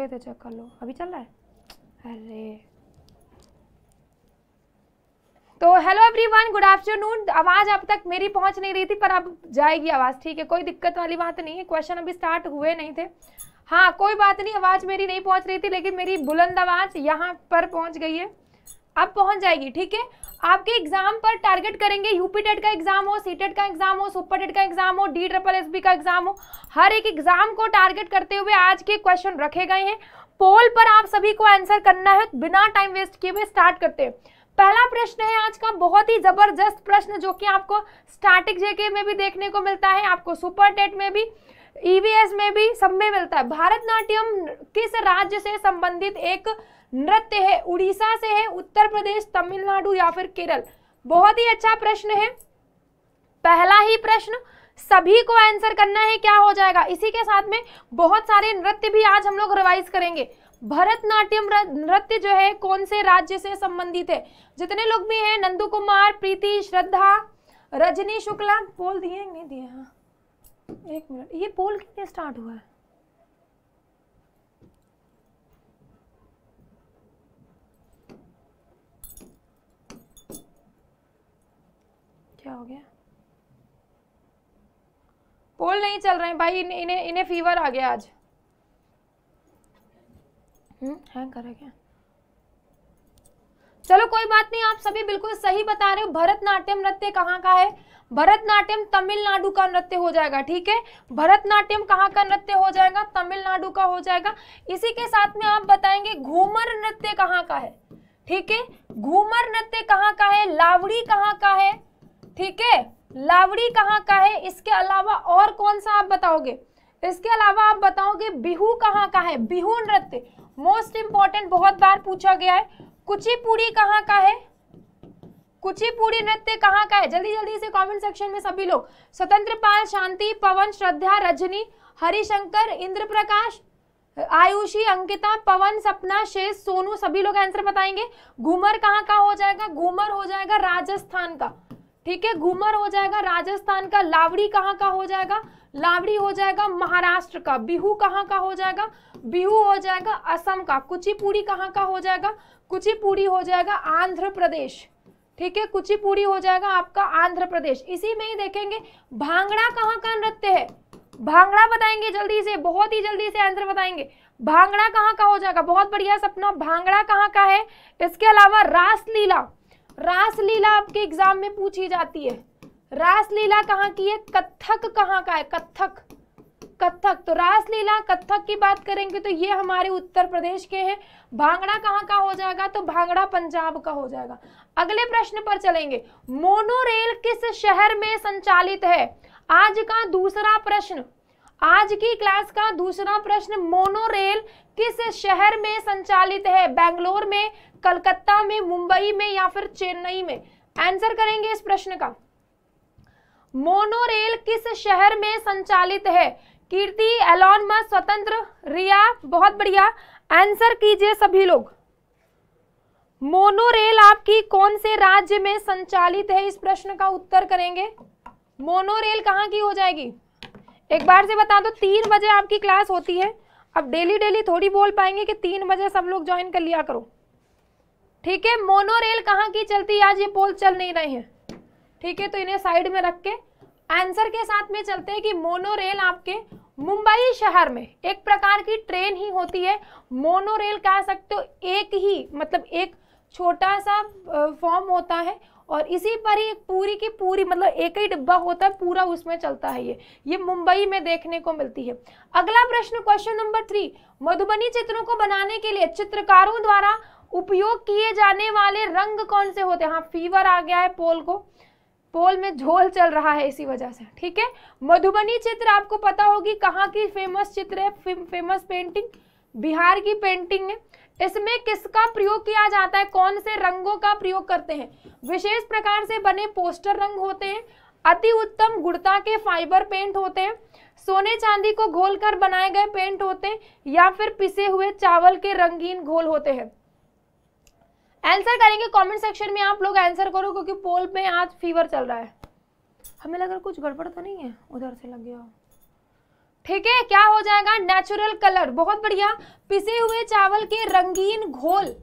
ये तो चेक कर लो अभी चल रहा है अरे तो हेलो एवरीवन गुड आफ्टरनून आवाज अब तक मेरी पहुंच नहीं रही थी पर अब जाएगी आवाज ठीक है कोई दिक्कत वाली बात नहीं है क्वेश्चन अभी स्टार्ट हुए नहीं थे हाँ कोई बात नहीं आवाज मेरी नहीं पहुंच रही थी लेकिन मेरी बुलंद आवाज यहाँ पर पहुंच गई है अब पहुंच जाएगी ठीक है आपके एग्जाम पर टारगेट करेंगे यूपी टेट का एग्जाम हो सी टेट का एग्जाम हो सुपर टेट का एग्जाम हो डी ट्रिपल एस बी का एग्जाम हो हर एक एग्जाम को टारगेट करते हुए आज के क्वेश्चन रखे गए हैं पोल पर आप सभी को आंसर करना है बिना टाइम वेस्ट किए हुए स्टार्ट करते हैं पहला प्रश्न है आज का बहुत ही जबरदस्त प्रश्न जो कि आपको स्टैटिक जेके में भी देखने को मिलता है आपको सुपर टेट में भी ईवीएस e में भी सब में मिलता है भारतनाट्यम किस राज्य से संबंधित एक नृत्य है उड़ीसा से है उत्तर प्रदेश तमिलनाडु या फिर केरल बहुत ही अच्छा प्रश्न है पहला ही प्रश्न सभी को आंसर करना है क्या हो जाएगा इसी के साथ में बहुत सारे नृत्य भी आज हम लोग रिवाइज करेंगे भरतनाट्यम नृत्य जो है कौन से राज्य से संबंधित है जितने लोग भी हैं नंदू कुमार प्रीति श्रद्धा रजनी शुक्ला पोल दिए नहीं दिए हाँ एक मिनट ये पोल कितने स्टार्ट हुआ है क्या हो गया पोल नहीं चल रहे भाई इन्हें इन्हें इन्हें फीवर आ गया आज हम्म, हैंग करा क्या चलो कोई बात नहीं आप सभी बिल्कुल सही बता रहे हो भरतनाट्यम नृत्य कहाँ का है भरतनाट्यम तमिलनाडु का नृत्य हो जाएगा ठीक है भरतनाट्यम कहाँ का नृत्य हो जाएगा तमिलनाडु का हो जाएगा इसी के साथ में आप बताएंगे घूमर नृत्य कहाँ का है ठीक है घूमर नृत्य कहाँ का है लावड़ी कहाँ का है ठीक है लावड़ी कहाँ का है इसके अलावा और कौन सा आप बताओगे इसके अलावा आप बताओगे बिहू कहाँ का है बिहू नृत्य मोस्ट इंपॉर्टेंट बहुत बार पूछा गया है कुचिपुड़ी कहाँ का है कुचिपुड़ी नृत्य कहाँ का है जल्दी जल्दी से कमेंट सेक्शन में सभी लोग स्वतंत्र पाल शांति पवन श्रद्धा रजनी हरिशंकर इंद्र प्रकाश आयुषी अंकिता पवन सपना शेष सोनू सभी लोग आंसर बताएंगे घूमर कहाँ का हो जाएगा घूमर हो जाएगा राजस्थान का ठीक है घूमर हो जाएगा राजस्थान का लावड़ी कहाँ का हो जाएगा लावड़ी हो जाएगा महाराष्ट्र का बिहू कहाँ का हो जाएगा बिहू हो जाएगा असम का कुचिपुड़ी कहाँ का हो जाएगा कुचिपुड़ी हो जाएगा आंध्र प्रदेश ठीक है कुचिपुड़ी हो जाएगा आपका आंध्र प्रदेश इसी में ही देखेंगे भांगड़ा कहाँ का नृत्य है भांगड़ा बताएंगे जल्दी से बहुत ही जल्दी से आंसर बताएंगे भांगड़ा कहाँ का हो जाएगा बहुत बढ़िया सपना भांगड़ा कहाँ का है इसके अलावा रासलीला रासलीला आपके एग्जाम में पूछी जाती है रासलीला कहाँ की है कथक कहाँ का है कथक कथक तो रासलीला कथक की बात करेंगे तो ये हमारे उत्तर प्रदेश के हैं भांगड़ा कहाँ का हो जाएगा तो भांगड़ा पंजाब का हो जाएगा अगले प्रश्न पर चलेंगे मोनोरेल किस शहर में संचालित है आज का दूसरा प्रश्न आज की क्लास का दूसरा प्रश्न मोनोरेल किस शहर में संचालित है बेंगलोर में कलकत्ता में मुंबई में या फिर चेन्नई में आंसर करेंगे इस प्रश्न का मोनोरेल किस शहर में संचालित है कीर्ति एलॉन स्वतंत्र रिया बहुत बढ़िया आंसर कीजिए सभी लोग मोनोरेल आपकी कौन से राज्य में संचालित है इस प्रश्न का उत्तर करेंगे मोनोरेल कहाँ की हो जाएगी एक बार से बता दो तीन बजे आपकी क्लास होती है अब डेली डेली थोड़ी बोल पाएंगे कि तीन बजे सब लोग ज्वाइन कर लिया करो ठीक है मोनो रेल कहाँ की चलती है आज ये पोल चल नहीं रहे हैं ठीक है तो इन्हें साइड में रख के आंसर के साथ में चलते हैं कि मोनो रेल आपके मुंबई शहर में एक प्रकार की ट्रेन ही होती है मोनो रेल कह सकते हो एक ही मतलब एक छोटा सा फॉर्म होता है और इसी पर ही पूरी की पूरी मतलब एक ही डिब्बा होता है पूरा उसमें चलता है ये ये मुंबई में देखने को मिलती है अगला प्रश्न क्वेश्चन नंबर थ्री मधुबनी चित्रों को बनाने के लिए चित्रकारों द्वारा उपयोग किए जाने वाले रंग कौन से होते हैं हाँ फीवर आ गया है पोल को पोल में झोल चल रहा है इसी वजह से ठीक है मधुबनी चित्र आपको पता होगी कहाँ की फेमस चित्र है फेमस पेंटिंग बिहार की पेंटिंग है इसमें किसका प्रयोग किया जाता है कौन से रंगों का प्रयोग करते हैं विशेष प्रकार से बने पोस्टर रंग होते हैं अति उत्तम गुणता के फाइबर पेंट होते हैं सोने चांदी को घोल कर बनाए गए पेंट होते हैं या फिर पिसे हुए चावल के रंगीन घोल होते हैं आंसर करेंगे कमेंट सेक्शन में आप लोग आंसर करो क्योंकि पोल पे आज फीवर चल रहा है हमें लगा कुछ गड़बड़ तो नहीं है उधर से लग गया ठीक है क्या हो जाएगा नेचुरल कलर बहुत बढ़िया पिसे हुए चावल के रंगीन घोल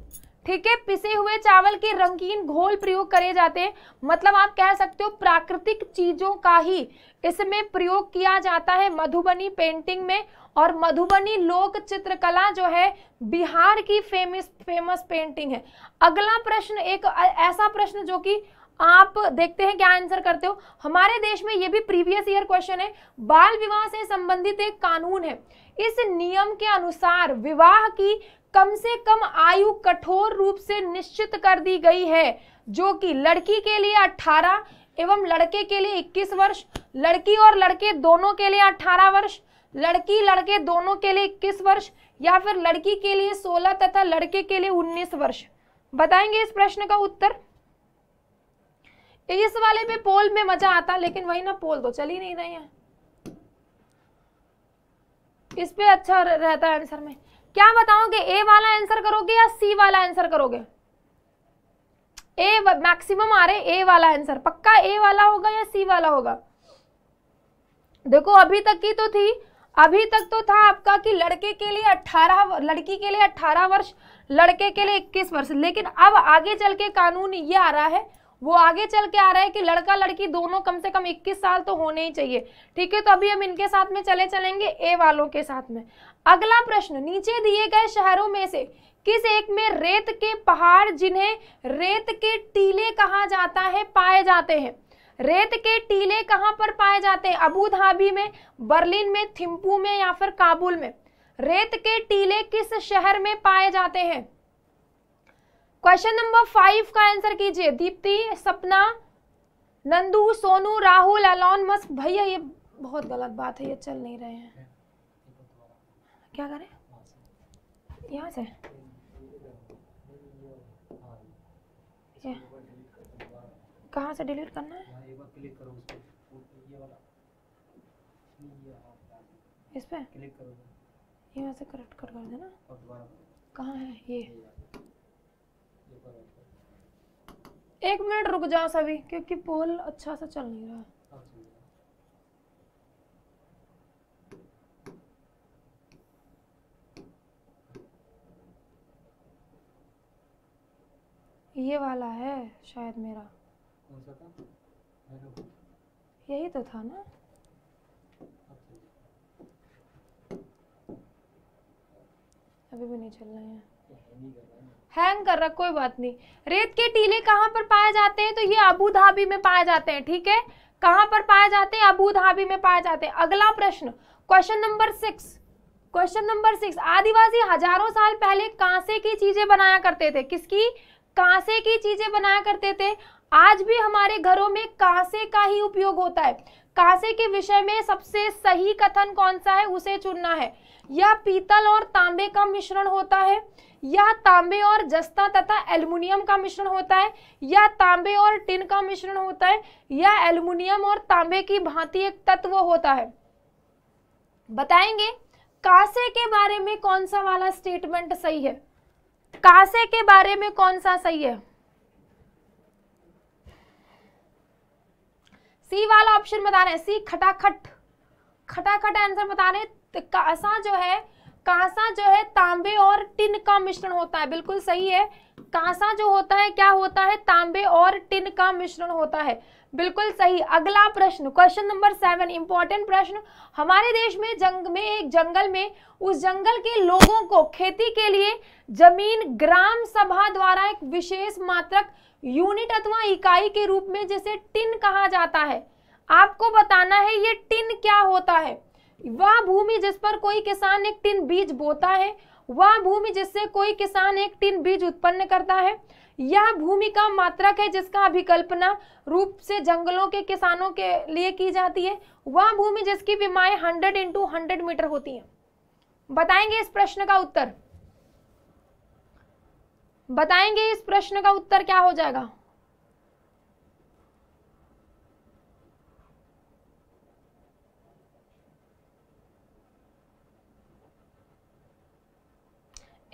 ठीक है पिसे हुए चावल के रंगीन घोल प्रयोग करे जाते हैं मतलब आप कह सकते हो प्राकृतिक चीजों का ही इसमें प्रयोग किया जाता है मधुबनी पेंटिंग में और मधुबनी लोक चित्रकला जो है बिहार की फेमस फेमस पेंटिंग है अगला प्रश्न एक ऐसा प्रश्न जो कि आप देखते हैं क्या आंसर करते हो हमारे देश में ये भी प्रीवियस ईयर क्वेश्चन है बाल विवाह से संबंधित एक कानून है इस नियम के अनुसार विवाह की कम से कम आयु कठोर रूप से निश्चित कर दी गई है जो कि लड़की के लिए 18 एवं लड़के के लिए 21 वर्ष लड़की और लड़के दोनों के लिए 18 वर्ष लड़की लड़के दोनों के लिए 21 वर्ष या फिर लड़की के लिए 16 तथा लड़के के लिए 19 वर्ष बताएंगे इस प्रश्न का उत्तर इस वाले पे पोल में मजा आता लेकिन वही ना पोल तो चल ही नहीं रही है इस पे अच्छा रहता है आंसर में क्या बताओगे ए वाला आंसर करोगे या सी वाला आंसर करोगे ए मैक्सिमम आ रहे ए वाला आंसर पक्का ए वाला होगा या सी वाला होगा देखो अभी तक की तो थी अभी तक तो था आपका कि लड़के के लिए 18 लड़की के लिए 18 वर्ष लड़के के लिए 21 वर्ष लेकिन अब आगे चल के कानून ये आ रहा है वो आगे चल के आ रहा है कि लड़का लड़की दोनों कम से कम 21 साल तो होने ही चाहिए ठीक है तो अभी हम इनके साथ में चले चलेंगे ए वालों के साथ में अगला प्रश्न नीचे दिए गए शहरों में से किस एक में रेत के पहाड़ जिन्हें रेत के टीले कहा जाता है पाए जाते हैं रेत के टीले कहाँ पर पाए जाते हैं अबू धाबी में बर्लिन में थिम्पू में या फिर काबुल में रेत के टीले किस शहर में पाए जाते हैं क्वेश्चन नंबर फाइव का आंसर कीजिए दीप्ति सपना नंदू सोनू राहुल अलॉन मस्क भैया ये बहुत गलत बात है ये चल नहीं रहे हैं क्या करें यहाँ से कहाँ से डिलीट करना है इस पर यहाँ से करेक्ट कर कर देना कहाँ है ये एक मिनट रुक जाओ सभी क्योंकि पोल अच्छा सा चल नहीं रहा ये वाला है शायद मेरा यही तो था ना अच्छा। अभी भी नहीं चल रहे हैं हैंग कर रहा कोई बात नहीं रेत के टीले कहाँ पर पाए जाते हैं तो ये अबू धाबी में पाए जाते हैं ठीक है कहाँ पर पाए जाते हैं अबू धाबी में पाए जाते हैं अगला प्रश्न question number six question number six आदिवासी हजारों साल पहले कांसे की चीजें बनाया करते थे किसकी कांसे की चीजें बनाया करते थे आज भी हमारे घरों में कांसे का ही उपयोग होता है कांसे के विषय में सबसे सही कथन कौन सा है उसे चुनना है यह पीतल और तांबे का मिश्रण होता है या तांबे और जस्ता तथा एल्युमिनियम का मिश्रण होता है या तांबे और टिन का मिश्रण होता है या एल्युमिनियम और तांबे की भांति एक तत्व होता है बताएंगे कासे के बारे में कौन सा वाला स्टेटमेंट सही है कासे के बारे में कौन सा सही है सी वाला ऑप्शन बता रहे हैं सी खटाखट खटाखट आंसर बता रहे हैं तो कासा जो है कांसा जो है तांबे और टिन का मिश्रण होता है बिल्कुल सही है कांसा जो होता है क्या होता है तांबे और टिन का मिश्रण होता है बिल्कुल सही अगला प्रश्न क्वेश्चन नंबर सेवन इंपॉर्टेंट प्रश्न हमारे देश में जंग में एक जंगल में उस जंगल के लोगों को खेती के लिए जमीन ग्राम सभा द्वारा एक विशेष मात्रक यूनिट अथवा इकाई के रूप में जिसे टिन कहा जाता है आपको बताना है ये टिन क्या होता है वह भूमि जिस पर कोई किसान एक टिन बीज बोता है वह भूमि जिससे कोई किसान एक टिन बीज उत्पन्न करता है यह भूमि का मात्रक है जिसका अभिकल्पना रूप से जंगलों के किसानों के लिए की जाती है वह भूमि जिसकी विमाएं हंड्रेड इंटू हंड्रेड मीटर होती है बताएंगे इस प्रश्न का उत्तर बताएंगे इस प्रश्न का उत्तर क्या हो जाएगा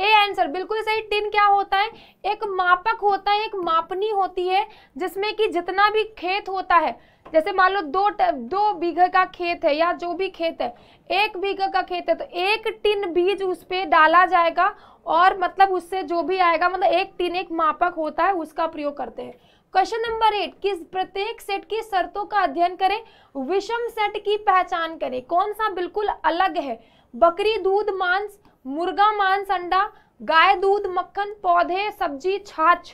ए आंसर बिल्कुल सही टिन क्या होता है एक मापक होता है एक मापनी होती है जिसमें कि जितना भी खेत होता है जैसे मान लो दो दो बीघे का खेत है या जो भी खेत है एक बीघे का खेत है तो एक टिन बीज उस पर डाला जाएगा और मतलब उससे जो भी आएगा मतलब एक टिन एक मापक होता है उसका प्रयोग करते हैं क्वेश्चन नंबर एट किस प्रत्येक सेट की शर्तों का अध्ययन करें विषम सेट की पहचान करें कौन सा बिल्कुल अलग है बकरी दूध मांस मुर्गा मांस अंडा गाय दूध मक्खन पौधे सब्जी छाछ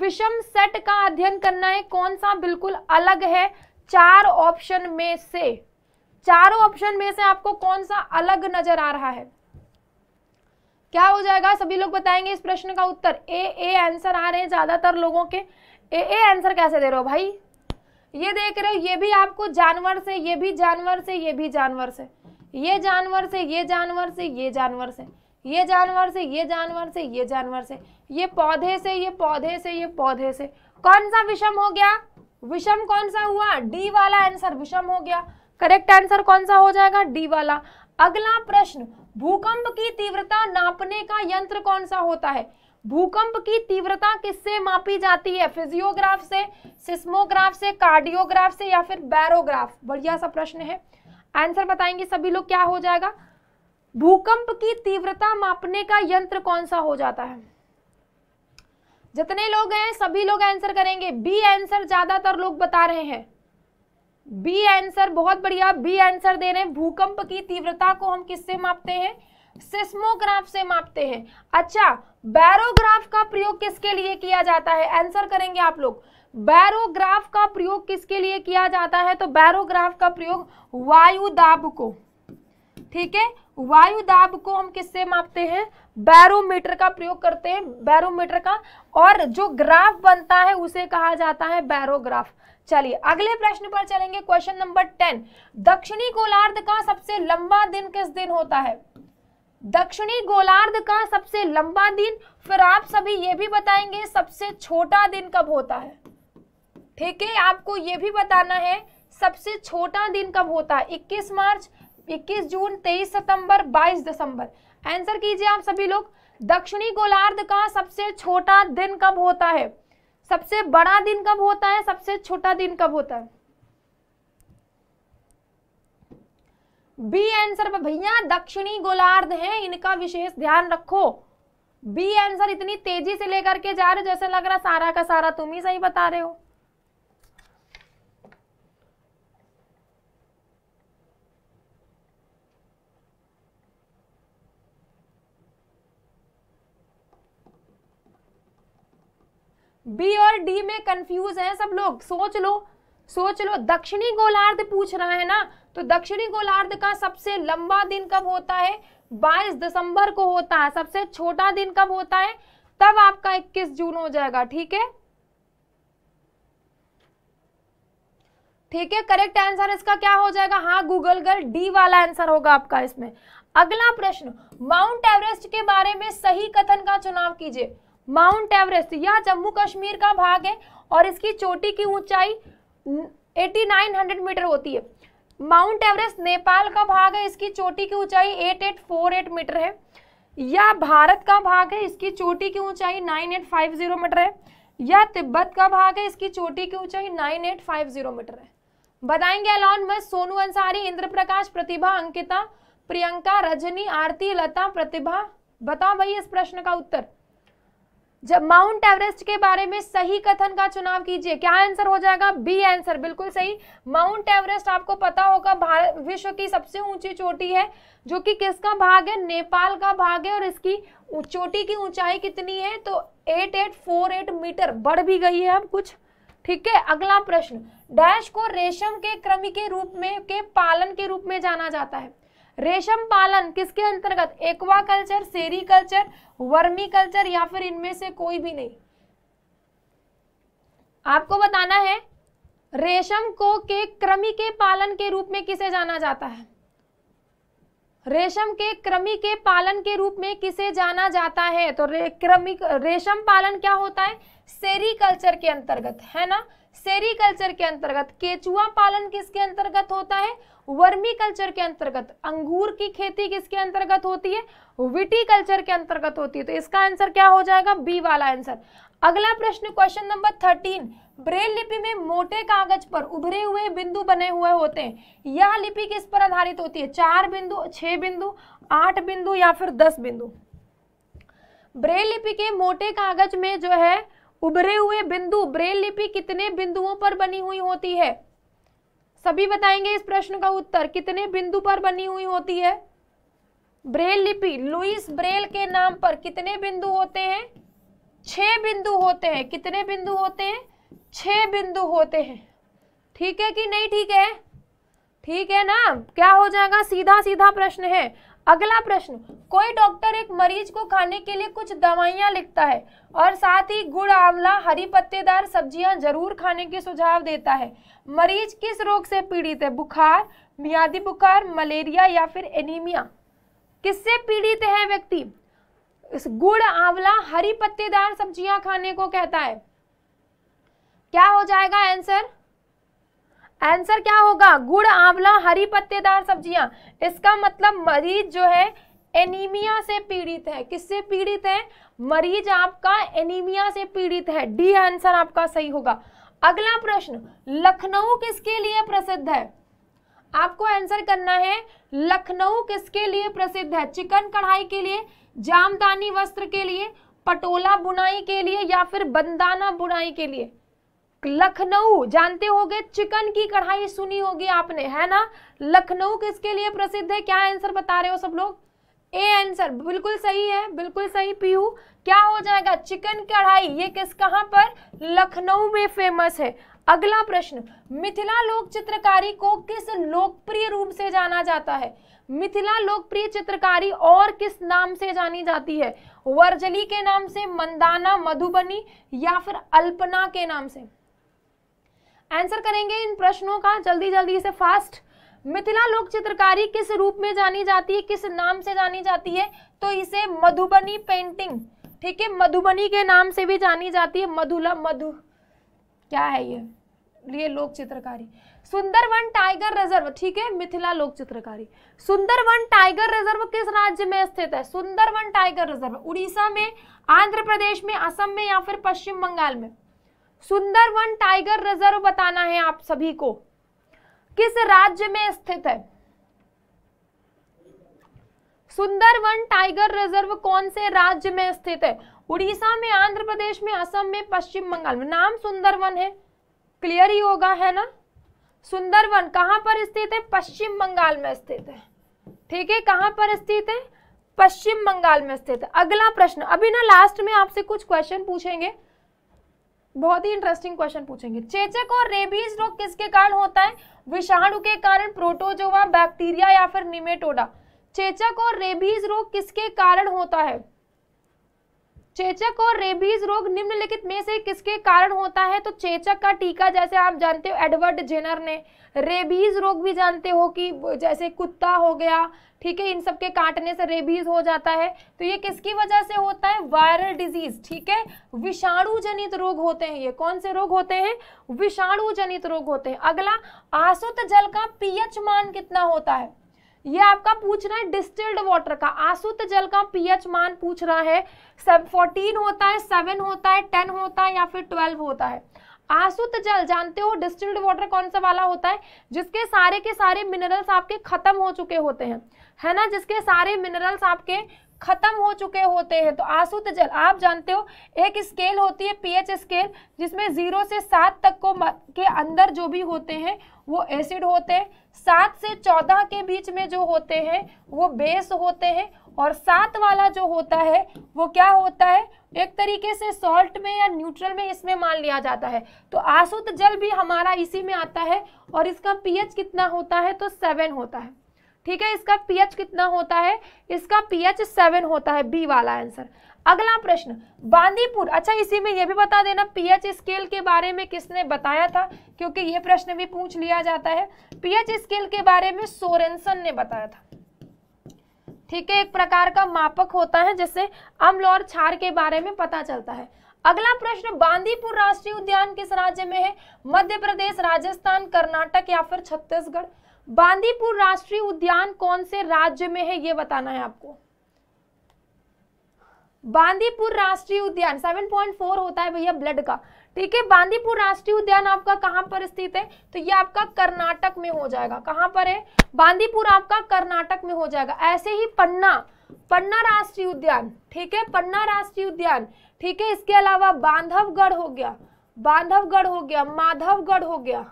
विषम सेट का अध्ययन करना है कौन सा बिल्कुल अलग है चार ऑप्शन में से चारों ऑप्शन में से आपको कौन सा अलग नजर आ रहा है क्या हो जाएगा सभी लोग बताएंगे इस प्रश्न का उत्तर ए ए आंसर आ रहे हैं ज्यादातर लोगों के ए ए आंसर कैसे दे रहे हो भाई ये देख रहे हो ये भी आपको जानवर से ये भी जानवर से ये भी जानवर से ये जानवर से ये जानवर से ये जानवर से ये जानवर से ये जानवर से ये जानवर से ये पौधे से ये पौधे से ये पौधे से कौन सा विषम हो गया विषम कौन सा हुआ डी वाला आंसर विषम हो गया करेक्ट आंसर कौन सा हो जाएगा डी वाला अगला प्रश्न भूकंप की तीव्रता नापने का यंत्र कौन सा होता है भूकंप की तीव्रता किससे मापी जाती है फिजियोग्राफ से सिस्मोग्राफ से कार्डियोग्राफ से या फिर बैरोग्राफ बढ़िया सा प्रश्न है आंसर बताएंगे सभी लोग क्या हो जाएगा भूकंप की तीव्रता मापने का यंत्र कौन सा हो जाता है जितने लोग हैं सभी लोग आंसर करेंगे बी आंसर ज्यादातर लोग बता रहे हैं बी आंसर बहुत बढ़िया बी आंसर दे रहे हैं भूकंप की तीव्रता को हम किससे मापते हैं सिस्मोग्राफ से मापते हैं अच्छा बैरोग्राफ का प्रयोग किसके लिए किया जाता है आंसर करेंगे आप लोग बैरोग्राफ का प्रयोग किसके लिए किया जाता है तो बैरोग्राफ का प्रयोग वायुदाब को ठीक है वायुदाब को हम किससे मापते हैं बैरोमीटर का प्रयोग करते हैं बैरोमीटर का और जो ग्राफ बनता है उसे कहा जाता है बैरोग्राफ चलिए अगले प्रश्न पर चलेंगे क्वेश्चन नंबर टेन दक्षिणी गोलार्ध का सबसे लंबा दिन किस दिन होता है दक्षिणी गोलार्ध का सबसे लंबा दिन फिर आप सभी ये भी बताएंगे सबसे छोटा दिन कब होता है ठीक है आपको ये भी बताना है सबसे छोटा दिन कब होता है इक्कीस मार्च 21 जून 23 सितंबर 22 दिसंबर आंसर कीजिए आप सभी लोग दक्षिणी गोलार्ध का सबसे छोटा दिन कब होता है सबसे बड़ा दिन कब होता है सबसे छोटा दिन कब होता है बी आंसर पर भैया दक्षिणी गोलार्ध है इनका विशेष ध्यान रखो बी आंसर इतनी तेजी से लेकर के जा रहे हो जैसे लग रहा सारा का सारा तुम ही सही बता रहे हो बी और डी में कंफ्यूज हैं सब लोग सोच लो सोच लो दक्षिणी गोलार्ध पूछ रहा है ना तो दक्षिणी गोलार्ध का सबसे लंबा दिन कब होता है 22 दिसंबर को होता है सबसे छोटा दिन कब होता है तब आपका 21 जून हो जाएगा ठीक है ठीक है करेक्ट आंसर इसका क्या हो जाएगा हाँ गूगल गर्ल डी वाला आंसर होगा आपका इसमें अगला प्रश्न माउंट एवरेस्ट के बारे में सही कथन का चुनाव कीजिए माउंट एवरेस्ट यह जम्मू कश्मीर का भाग है और इसकी चोटी की ऊंचाई 8900 मीटर होती है माउंट एवरेस्ट नेपाल का भाग है इसकी चोटी की ऊंचाई 8848 मीटर है यह भारत का भाग है इसकी चोटी की ऊंचाई 9850 मीटर है यह तिब्बत का भाग है इसकी चोटी की ऊंचाई 9850 मीटर है बताएंगे अलॉन में सोनू अंसारी इंद्र प्रकाश प्रतिभा अंकिता प्रियंका रजनी आरती लता प्रतिभा बताओ भाई इस प्रश्न का उत्तर जब माउंट एवरेस्ट के बारे में सही कथन का चुनाव कीजिए क्या आंसर हो जाएगा बी आंसर बिल्कुल सही माउंट एवरेस्ट आपको पता होगा भारत विश्व की सबसे ऊंची चोटी है जो कि किसका भाग है नेपाल का भाग है और इसकी चोटी की ऊंचाई कितनी है तो 8848 मीटर बढ़ भी गई है अब कुछ ठीक है अगला प्रश्न डैश को रेशम के क्रम के रूप में के पालन के रूप में जाना जाता है रेशम पालन किसके अंतर्गत aquaculture sericulture vermiculture या फिर इनमें से कोई भी नहीं आपको बताना है रेशम को के कृमि के पालन के रूप में किसे जाना जाता है रेशम के कृमि के पालन के रूप में किसे जाना जाता है तो रे, क्रमिक रेशम पालन क्या होता है सेरी कल्चर के अंतर्गत है ना सेरिकल्चर के अंतर्गत केचुआ पालन किसके अंतर्गत होता है वर्मी कल्चर के अंतर्गत अंगूर की खेती किसके अंतर्गत होती है विटी कल्चर के अंतर्गत होती है तो इसका आंसर क्या हो जाएगा बी वाला आंसर अगला प्रश्न क्वेश्चन नंबर थर्टीन ब्रेल लिपि में मोटे कागज पर उभरे हुए बिंदु बने हुए होते हैं यह लिपि किस पर आधारित होती है चार बिंदु छह बिंदु आठ बिंदु या फिर दस बिंदु ब्रेल लिपि के मोटे कागज में जो है उभरे हुए बिंदु ब्रेल लिपि कितने बिंदुओं पर बनी हुई होती है सभी बताएंगे इस प्रश्न का उत्तर कितने बिंदु पर बनी हुई होती है ब्रेल लिपि लुइस ब्रेल के नाम पर कितने बिंदु होते हैं छह बिंदु होते हैं कितने बिंदु होते हैं छह बिंदु होते हैं ठीक है कि नहीं ठीक है ठीक है ना क्या हो जाएगा सीधा सीधा प्रश्न है अगला प्रश्न कोई डॉक्टर एक मरीज को खाने के लिए कुछ दवाइयाँ लिखता है और साथ ही गुड़ आंवला हरी पत्तेदार सब्जियां जरूर खाने के सुझाव देता है मरीज किस रोग से पीड़ित है बुखार मियादी बुखार मलेरिया या फिर एनीमिया किससे पीड़ित है व्यक्ति गुड़ आंवला हरी पत्तेदार सब्जियां खाने को कहता है क्या हो जाएगा आंसर आंसर क्या होगा गुड़ आंवला हरी पत्तेदार सब्जियां इसका मतलब मरीज जो है एनीमिया से पीड़ित है किससे पीड़ित है मरीज आपका एनीमिया से पीड़ित है डी आंसर आपका सही होगा अगला प्रश्न लखनऊ किसके लिए प्रसिद्ध है आपको आंसर करना है लखनऊ किसके लिए प्रसिद्ध है चिकन कढ़ाई के लिए जामदानी वस्त्र के लिए पटोला बुनाई के लिए या फिर बंदाना बुनाई के लिए लखनऊ जानते होगे चिकन की कढ़ाई सुनी होगी आपने है ना लखनऊ किसके लिए प्रसिद्ध है क्या आंसर बता रहे हो सब लोग ए आंसर बिल्कुल सही है बिल्कुल सही पीयू क्या हो जाएगा चिकन कढ़ाई ये किस कहां पर लखनऊ में फेमस है अगला प्रश्न मिथिला लोक चित्रकारी को किस लोकप्रिय रूप से जाना जाता है मिथिला लोकप्रिय चित्रकारी और किस नाम से जानी जाती है वर्जली के नाम से मंदाना मधुबनी या फिर अल्पना के नाम से आंसर करेंगे इन प्रश्नों का जल्दी जल्दी इसे फास्ट मिथिला लोक चित्रकारी किस रूप में जानी जाती है किस नाम से जानी जाती है तो इसे मधुबनी पेंटिंग ठीक है मधुबनी के नाम से भी जानी जाती है मधुला मधु क्या है ये ये लोक चित्रकारी सुंदरवन टाइगर रिजर्व ठीक है मिथिला लोक चित्रकारी सुंदरवन टाइगर रिजर्व किस राज्य में स्थित है सुंदरवन टाइगर रिजर्व उड़ीसा में आंध्र प्रदेश में असम में या फिर पश्चिम बंगाल में सुंदरवन टाइगर रिजर्व बताना है आप सभी को किस राज्य में स्थित है सुंदरवन टाइगर रिजर्व कौन से राज्य में स्थित है उड़ीसा में आंध्र प्रदेश में असम में पश्चिम बंगाल में नाम सुंदरवन है क्लियर ही होगा है ना सुंदरवन कहां पर स्थित है पश्चिम बंगाल में स्थित है ठीक है कहां पर स्थित है पश्चिम बंगाल में स्थित है अगला प्रश्न अभी ना लास्ट में आपसे कुछ क्वेश्चन पूछेंगे बहुत ही इंटरेस्टिंग क्वेश्चन पूछेंगे चेचक और रेबीज रोग किसके कारण होता है विषाणु के कारण प्रोटोजोवा बैक्टीरिया या फिर निमेटोडा चेचक और रेबीज रोग किसके कारण होता है चेचक और रेबीज रोग निम्नलिखित में से किसके कारण होता है तो चेचक का टीका जैसे आप जानते हो एडवर्ड जेनर ने रेबीज रोग भी जानते हो कि जैसे कुत्ता हो गया ठीक है इन सब के काटने से रेबीज हो जाता है तो ये किसकी वजह से होता है वायरल डिजीज ठीक है विषाणु जनित रोग होते हैं ये कौन से रोग होते हैं विषाणु जनित रोग होते हैं अगला आसुत जल का पीएच मान कितना होता है ये आपका पूछ रहा है डिस्टिल्ड वाटर का आसुत जल का पीएच मान पूछ रहा है सब फोर्टीन होता है सेवन होता है टेन होता है या फिर ट्वेल्व होता है आसुत जल जानते हो डिस्टिल्ड वाटर कौन सा वाला होता है जिसके सारे के सारे मिनरल्स आपके खत्म हो चुके होते हैं है ना जिसके सारे मिनरल्स आपके खत्म हो चुके होते हैं तो आसुत जल आप जानते हो एक स्केल होती है पीएच स्केल जिसमें जीरो से सात तक को के अंदर जो भी होते हैं वो एसिड होते हैं सात से चौदह के बीच में जो होते हैं वो बेस होते हैं और सात वाला जो होता है वो क्या होता है एक तरीके से सॉल्ट में या न्यूट्रल में इसमें मान लिया जाता है तो आसुत जल भी हमारा इसी में आता है और इसका पीएच कितना होता है तो सेवन होता है ठीक है इसका पीएच कितना होता है इसका पीएच सेवन होता है बी वाला आंसर अगला प्रश्न बांदीपुर अच्छा इसी में यह भी बता देना पीएच स्केल के बारे में किसने बताया था क्योंकि यह प्रश्न भी पूछ लिया जाता है पीएच स्केल के बारे में सोरेनसन ने बताया था ठीक है एक प्रकार का मापक होता है जिससे अम्ल और छार के बारे में पता चलता है अगला प्रश्न बांदीपुर राष्ट्रीय उद्यान किस राज्य में है मध्य प्रदेश राजस्थान कर्नाटक या फिर छत्तीसगढ़ बांदीपुर राष्ट्रीय उद्यान कौन से राज्य में है ये बताना है आपको बांदीपुर राष्ट्रीय उद्यान 7.4 होता है भैया ब्लड का ठीक है बांदीपुर राष्ट्रीय उद्यान आपका कहां पर स्थित है तो ये आपका कर्नाटक में हो जाएगा कहां पर है बांदीपुर आपका कर्नाटक में हो जाएगा ऐसे ही पन्ना पन्ना राष्ट्रीय उद्यान ठीक है पन्ना राष्ट्रीय उद्यान ठीक है इसके अलावा बांधवगढ़ हो गया बांधवगढ़ हो गया माधवगढ़ हो गया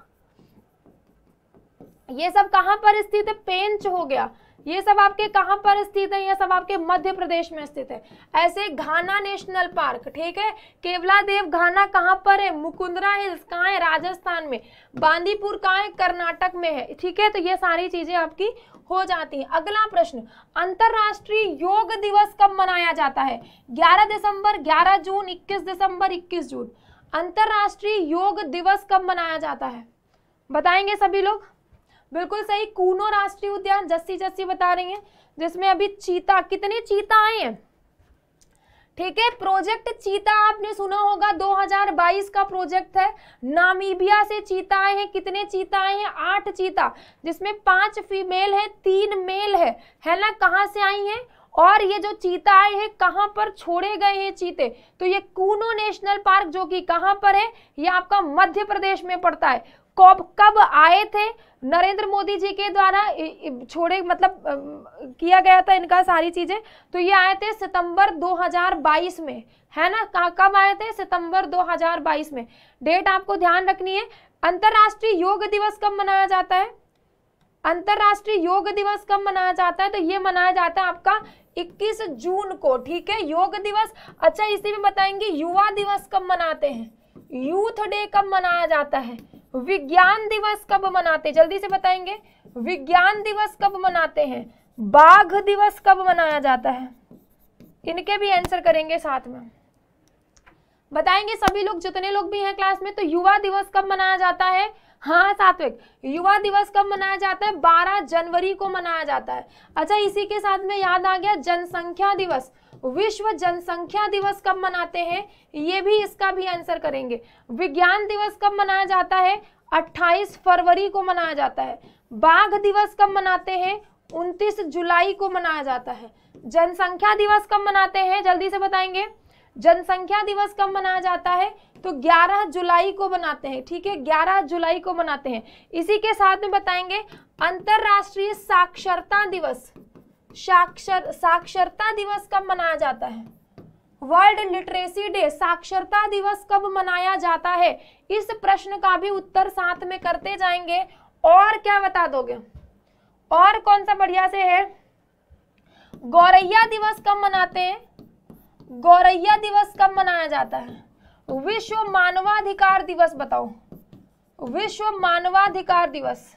ये सब कहाँ पर स्थित है पेंच हो गया ये सब आपके कहाँ पर स्थित है ये सब आपके मध्य प्रदेश में स्थित है ऐसे घाना नेशनल पार्क ठीक है केवला देव घाना कहाँ पर है मुकुंदरा हिल्स कहाँ है राजस्थान में बांदीपुर कहाँ है कर्नाटक में है ठीक है तो ये सारी चीजें आपकी हो जाती है अगला प्रश्न अंतरराष्ट्रीय योग दिवस कब मनाया जाता है ग्यारह दिसंबर ग्यारह जून इक्कीस दिसंबर इक्कीस जून अंतर्राष्ट्रीय योग दिवस कब मनाया जाता है बताएंगे सभी लोग बिल्कुल सही कूनो राष्ट्रीय उद्यान जस्सी जस्सी बता रही हैं जिसमें अभी चीता कितने चीता आए हैं ठीक है प्रोजेक्ट चीता आपने सुना होगा 2022 का प्रोजेक्ट है नामीबिया से चीता आए हैं कितने चीता आए हैं आठ चीता जिसमें पांच फीमेल है तीन मेल है है ना कहां से आई हैं और ये जो चीता आए हैं कहाँ पर छोड़े गए हैं चीते तो ये कूनो नेशनल पार्क जो कि कहाँ पर है ये आपका मध्य प्रदेश में पड़ता है कब कब आए थे नरेंद्र मोदी जी के द्वारा छोड़े मतलब किया गया था इनका सारी चीज़ें तो ये आए थे सितंबर 2022 में है ना कब आए थे सितंबर 2022 में डेट आपको ध्यान रखनी है अंतरराष्ट्रीय योग दिवस कब मनाया जाता है अंतरराष्ट्रीय योग दिवस कब मनाया जाता है तो ये मनाया जाता है आपका 21 जून को ठीक है योग दिवस अच्छा इसी में बताएंगे युवा दिवस कब मनाते हैं यूथ डे कब मनाया जाता है विज्ञान दिवस कब मनाते जल्दी से बताएंगे विज्ञान दिवस कब मनाते हैं बाघ दिवस कब मनाया जाता है इनके भी आंसर करेंगे साथ में बताएंगे सभी लोग जितने लोग भी हैं क्लास में तो युवा दिवस कब मनाया जाता है हाँ सात्विक युवा दिवस कब मनाया जाता है 12 जनवरी को मनाया जाता है अच्छा इसी के साथ में याद आ गया जनसंख्या दिवस विश्व जनसंख्या दिवस कब मनाते हैं ये भी इसका भी आंसर करेंगे विज्ञान दिवस कब मनाया जाता है 28 फरवरी को मनाया जाता है बाघ दिवस कब मनाते हैं 29 जुलाई को मनाया जाता है जनसंख्या दिवस कब मनाते हैं जल्दी से बताएंगे जनसंख्या दिवस कब मनाया जाता है तो 11 जुलाई को मनाते हैं ठीक है 11 जुलाई को मनाते हैं इसी के साथ में बताएंगे अंतर्राष्ट्रीय साक्षरता दिवस साक्षर साक्षरता दिवस कब मनाया जाता है वर्ल्ड लिटरेसी डे साक्षरता दिवस कब मनाया जाता है इस प्रश्न का भी उत्तर साथ में करते जाएंगे और क्या बता दोगे और कौन सा बढ़िया से है गौरैया दिवस कब मनाते हैं गौरैया दिवस कब मनाया जाता है विश्व मानवाधिकार दिवस बताओ विश्व मानवाधिकार दिवस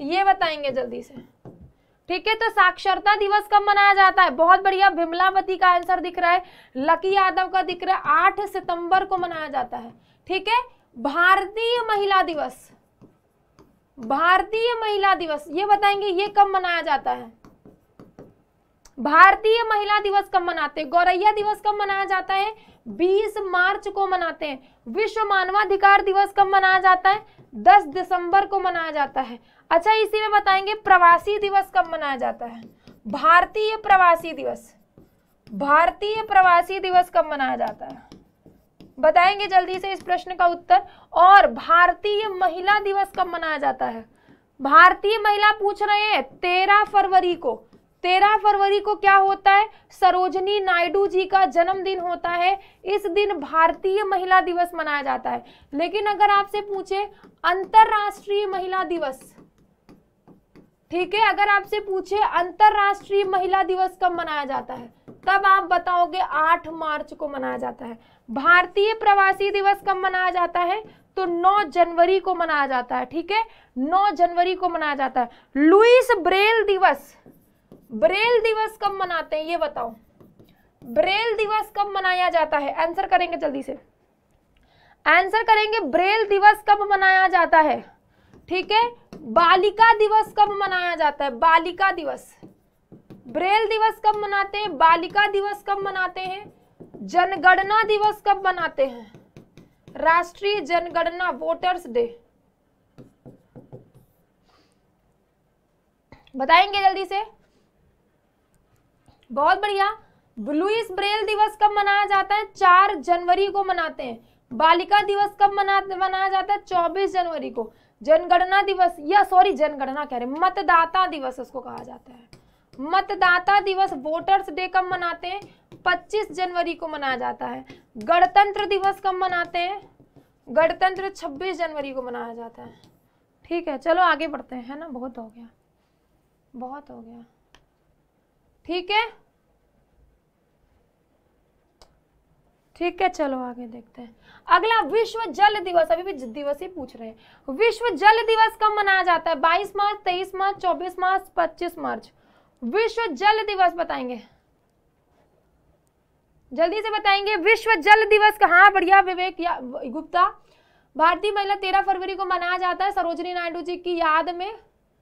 ये बताएंगे जल्दी से ठीक है तो साक्षरता दिवस कब मनाया जाता है बहुत बढ़िया विमलावती का आंसर दिख रहा है लकी यादव का दिख रहा है आठ सितंबर को मनाया जाता है ठीक है भारतीय महिला दिवस भारतीय महिला दिवस ये बताएंगे ये कब मनाया जाता है भारतीय महिला दिवस कब मनाते हैं गौरैया दिवस कब मनाया जाता है 20 मार्च को मनाते हैं विश्व मानवाधिकार दिवस कब मनाया जाता है 10 दिसंबर को मनाया जाता है अच्छा इसी में बताएंगे प्रवासी दिवस कब मनाया जाता है भारतीय प्रवासी दिवस भारतीय प्रवासी दिवस कब मनाया जाता है बताएंगे जल्दी से इस प्रश्न का उत्तर और भारतीय महिला दिवस कब मनाया जाता है भारतीय महिला पूछ रहे हैं तेरह फरवरी को तेरह फरवरी को क्या होता है सरोजनी नायडू जी का जन्मदिन होता है इस दिन भारतीय महिला दिवस मनाया जाता है लेकिन अगर आपसे पूछे अंतरराष्ट्रीय महिला दिवस ठीक है अगर आपसे पूछे अंतरराष्ट्रीय महिला दिवस कब मनाया जाता है तब आप बताओगे 8 मार्च को मनाया जाता है भारतीय प्रवासी दिवस कब मनाया जाता है तो 9 जनवरी को मनाया जाता है ठीक है 9 जनवरी को मनाया जाता है लुइस ब्रेल दिवस ब्रेल दिवस कब मनाते हैं ये बताओ ब्रेल दिवस कब मनाया जाता है आंसर करेंगे जल्दी से आंसर करेंगे ब्रेल दिवस कब मनाया जाता है ठीक है बालिका दिवस कब मनाया जाता है बालिका दिवस ब्रेल दिवस कब मनाते हैं बालिका दिवस कब मनाते हैं जनगणना दिवस कब मनाते हैं राष्ट्रीय जनगणना वोटर्स डे बताएंगे जल्दी से बहुत बढ़िया ब्लूस ब्रेल दिवस कब मनाया जाता है चार जनवरी को मनाते हैं बालिका दिवस कब मना मनाया जाता है चौबीस जनवरी को जनगणना दिवस या सॉरी जनगणना कह रहे मतदाता दिवस उसको कहा जाता है मतदाता दिवस वोटर्स डे कब मनाते हैं 25 जनवरी को मनाया जाता है गणतंत्र दिवस कब मनाते हैं गणतंत्र 26 जनवरी को मनाया जाता है ठीक है चलो आगे बढ़ते हैं है ना बहुत हो गया बहुत हो गया ठीक है ठीक है चलो आगे देखते हैं अगला विश्व जल दिवस अभी भी दिवस ही पूछ रहे हैं विश्व जल दिवस कब मनाया जाता है बाईस मार्च तेईस मार्च चौबीस मार्च पच्चीस मार्च विश्व जल दिवस बताएंगे जल्दी से बताएंगे विश्व जल दिवस कहा बढ़िया विवेक गुप्ता भारतीय महिला तेरह फरवरी को मनाया जाता है सरोजनी नायडू जी की याद में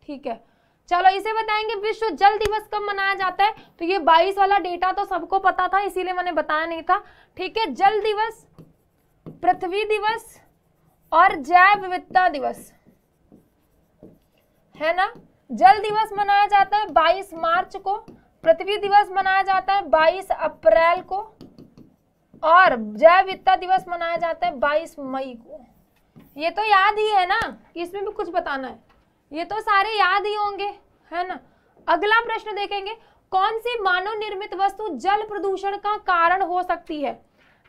ठीक है चलो इसे बताएंगे विश्व जल दिवस कब मनाया जाता है तो ये 22 वाला डेटा तो सबको पता था इसीलिए मैंने बताया नहीं था ठीक है जल दिवस पृथ्वी दिवस और जैव विविधता दिवस है ना जल दिवस मनाया जाता है 22 मार्च को पृथ्वी दिवस मनाया जाता है 22 अप्रैल को और जैव विविधता दिवस मनाया जाता है 22 मई को ये तो याद ही है ना इसमें भी कुछ बताना है ये तो सारे याद ही होंगे है ना अगला प्रश्न देखेंगे कौन सी मानव निर्मित वस्तु जल प्रदूषण का कारण हो सकती है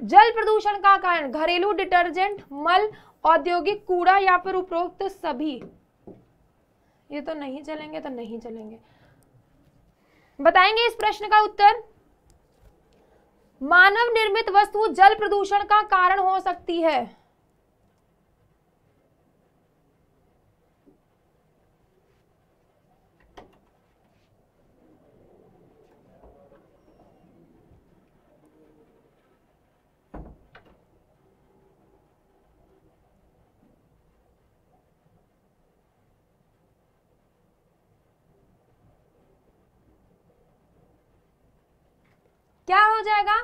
जल प्रदूषण का कारण घरेलू डिटर्जेंट मल औद्योगिक कूड़ा या फिर उपरोक्त सभी ये तो नहीं चलेंगे तो नहीं चलेंगे बताएंगे इस प्रश्न का उत्तर मानव निर्मित वस्तु जल प्रदूषण का कारण हो सकती है क्या हो जाएगा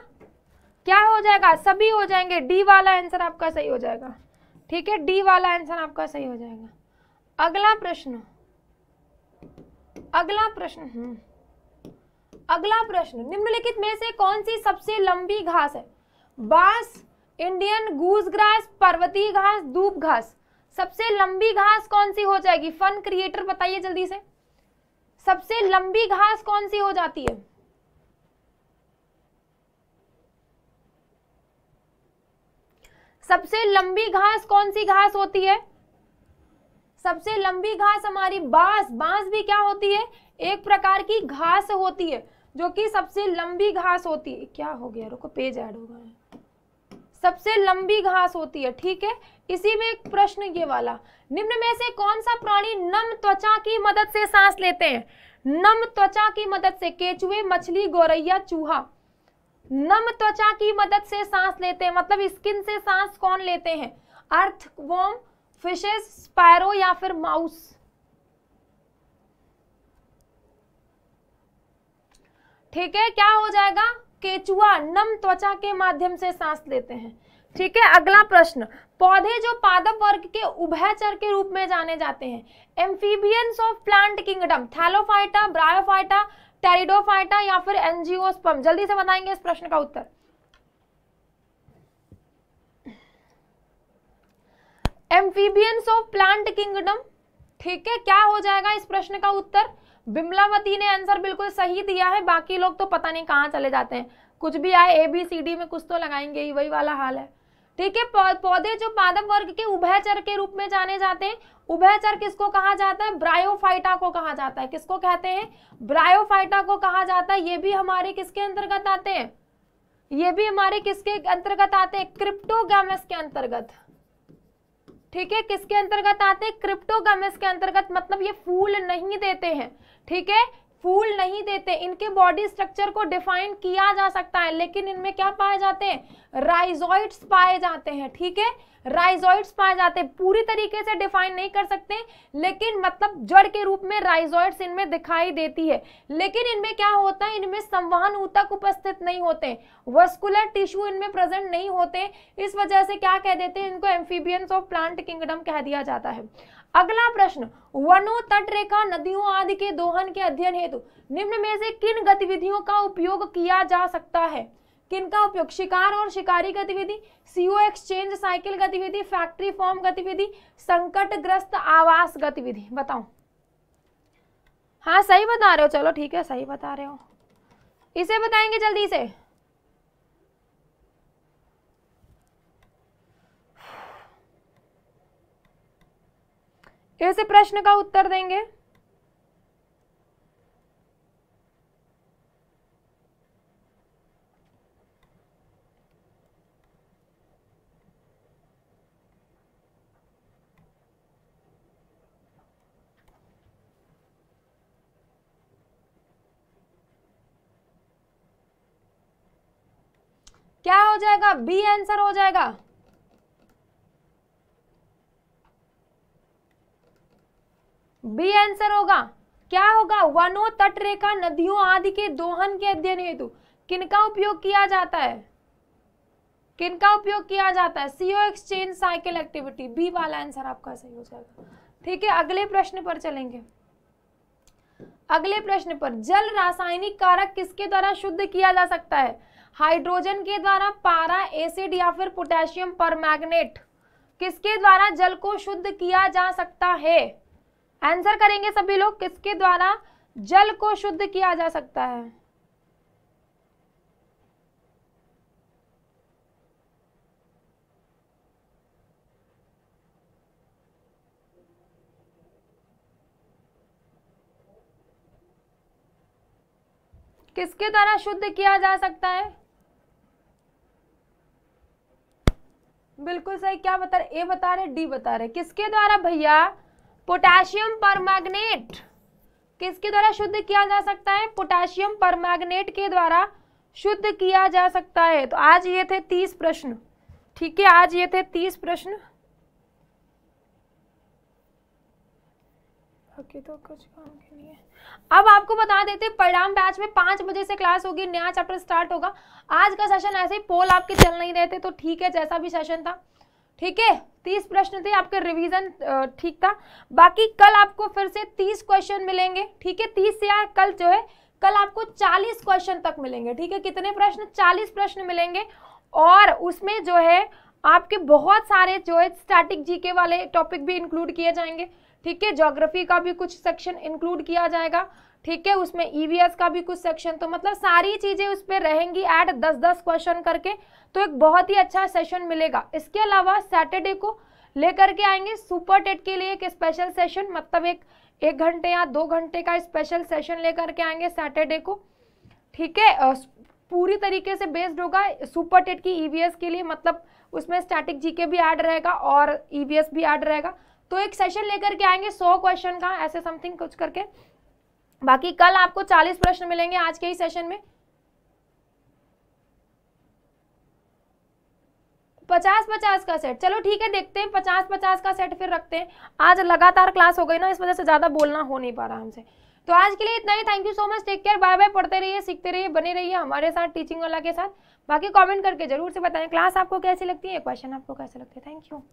क्या हो जाएगा सभी हो जाएंगे डी वाला आंसर आपका सही हो जाएगा ठीक है डी वाला आंसर आपका सही हो जाएगा अगला प्रश्न अगला प्रश्न हम्म। अगला प्रश्न निम्नलिखित में से कौन सी सबसे लंबी घास है बांस इंडियन गूज ग्रास पर्वतीय घास दूब घास सबसे लंबी घास कौन सी हो जाएगी फन क्रिएटर बताइए जल्दी से सबसे लंबी घास कौन सी हो जाती है सबसे लंबी घास कौन सी घास होती है सबसे लंबी घास हमारी बांस बांस भी क्या होती है एक प्रकार की घास होती है जो कि सबसे लंबी घास होती है क्या हो गया रुको पेज ऐड हो गया सबसे लंबी घास होती है ठीक है इसी में एक प्रश्न ये वाला निम्न में से कौन सा प्राणी नम त्वचा की मदद से सांस लेते हैं नम त्वचा की मदद से केचुए मछली गोरैया चूहा नम त्वचा की मदद से सांस लेते हैं मतलब स्किन से सांस कौन लेते हैं अर्थ वोम फिशेस स्पायरो या फिर माउस ठीक है क्या हो जाएगा केचुआ नम त्वचा के माध्यम से सांस लेते हैं ठीक है अगला प्रश्न पौधे जो पादप वर्ग के उभयचर के रूप में जाने जाते हैं amphibians of plant kingdom thallophyta bryophyta pteridophyta या फिर एनजीओ जल्दी से बताएंगे इस प्रश्न का उत्तर एम्फीबियंस ऑफ प्लांट किंगडम ठीक है क्या हो जाएगा इस प्रश्न का उत्तर बिमलावती ने आंसर बिल्कुल सही दिया है बाकी लोग तो पता नहीं कहां चले जाते हैं कुछ भी आए ए बी सी डी में कुछ तो लगाएंगे ही वही वाला हाल है ठीक है पौधे जो पादप वर्ग के उभयचर के रूप में जाने जाते हैं उभयचर किसको कहा जाता है ब्रायोफाइटा को कहा जाता है किसको कहते हैं ब्रायोफाइटा को कहा जाता है ये भी हमारे किसके अंतर्गत आते हैं ये भी हमारे किसके अंतर्गत आते हैं क्रिप्टोगामस के अंतर्गत ठीक है किसके अंतर्गत आते हैं क्रिप्टोगामस के अंतर्गत मतलब ये फूल नहीं देते हैं ठीक है फूल नहीं देते इनके बॉडी स्ट्रक्चर को डिफाइन किया जा सकता है लेकिन इनमें क्या पाए जाते हैं राइजॉइड्स पाए जाते हैं ठीक है राइजॉइड्स पाए जाते हैं पूरी तरीके से डिफाइन नहीं कर सकते लेकिन मतलब जड़ के रूप में राइजॉइड्स इनमें दिखाई देती है लेकिन इनमें क्या होता है इनमें संवहन ऊतक उपस्थित नहीं होते वस्कुलर टिश्यू इनमें प्रेजेंट नहीं होते इस वजह से क्या कह देते हैं इनको एम्फीबियंस ऑफ प्लांट किंगडम कह दिया जाता है अगला प्रश्न वनों तट रेखा नदियों आदि के दोहन के अध्ययन हेतु निम्न में से किन गतिविधियों का उपयोग किया जा सकता है किनका उपयोग शिकार और शिकारी गतिविधि सीओ एक्सचेंज साइकिल गतिविधि फैक्ट्री फॉर्म गतिविधि संकटग्रस्त आवास गतिविधि बताओ हाँ सही बता रहे हो चलो ठीक है सही बता रहे हो इसे बताएंगे जल्दी से कैसे प्रश्न का उत्तर देंगे क्या हो जाएगा बी आंसर हो जाएगा बी आंसर होगा क्या होगा वनों तट रेखा नदियों आदि के दोहन के अध्ययन हेतु किनका उपयोग किया जाता है किनका उपयोग किया जाता है CO exchange cycle activity B वाला आंसर आपका सही हो जाएगा ठीक है अगले प्रश्न पर चलेंगे अगले प्रश्न पर जल रासायनिक कारक किसके द्वारा शुद्ध किया जा सकता है हाइड्रोजन के द्वारा पारा एसिड या फिर पोटेशियम पर मैग्नेट किसके द्वारा जल को शुद्ध किया जा सकता है आंसर करेंगे सभी लोग किसके द्वारा जल को शुद्ध किया जा सकता है किसके द्वारा शुद्ध किया जा सकता है बिल्कुल सही क्या बता रहे ए बता रहे डी बता रहे किसके द्वारा भैया पोटेशियम परमैग्नेट किसके द्वारा शुद्ध किया जा सकता है पोटेशियम परमैग्नेट के द्वारा शुद्ध किया जा सकता है तो आज ये थे तीस प्रश्न ठीक है आज ये थे तीस प्रश्न तो कुछ काम के लिए अब आपको बता देते परिणाम बैच में पांच बजे से क्लास होगी नया चैप्टर स्टार्ट होगा आज का सेशन ऐसे ही पोल आपके चल नहीं रहे थे तो ठीक है जैसा भी सेशन था ठीक है तीस प्रश्न थे आपका रिवीजन ठीक था बाकी कल आपको फिर से तीस क्वेश्चन मिलेंगे ठीक है तीस यार कल जो है कल आपको चालीस क्वेश्चन तक मिलेंगे ठीक है कितने प्रश्न चालीस प्रश्न मिलेंगे और उसमें जो है आपके बहुत सारे जो है स्टैटिक जीके वाले टॉपिक भी इंक्लूड किए जाएंगे ठीक है जोग्राफी का भी कुछ सेक्शन इंक्लूड किया जाएगा ठीक है उसमें ईवीएस e का भी कुछ सेक्शन तो मतलब सारी चीजें उस पर रहेंगी एड दस दस क्वेश्चन करके तो एक बहुत ही अच्छा सेशन मिलेगा इसके अलावा सैटरडे को लेकर के आएंगे सुपर टेट के लिए एक स्पेशल सेशन मतलब एक एक घंटे या दो घंटे का स्पेशल सेशन लेकर के आएंगे सैटरडे को ठीक है पूरी तरीके से बेस्ड होगा सुपर टेट की ईवीएस e के लिए मतलब उसमें स्टैटिक जीके भी ऐड रहेगा और ईवीएस e भी ऐड रहेगा तो एक सेशन लेकर के आएंगे सौ क्वेश्चन का ऐसे समथिंग कुछ करके बाकी कल आपको चालीस प्रश्न मिलेंगे आज के ही सेशन में पचास पचास का सेट चलो ठीक है देखते हैं पचास पचास का सेट फिर रखते हैं आज लगातार क्लास हो गई ना इस वजह से ज़्यादा बोलना हो नहीं पा रहा हमसे तो आज के लिए इतना ही thank you so much take care bye bye पढ़ते रहिए सीखते रहिए बने रहिए हमारे साथ टीचिंग वाला के साथ बाकी कमेंट करके जरूर से बताएं क्लास आपको कैसी लगती है क्वेश्चन आपको कैसे लगते हैं थैंक यू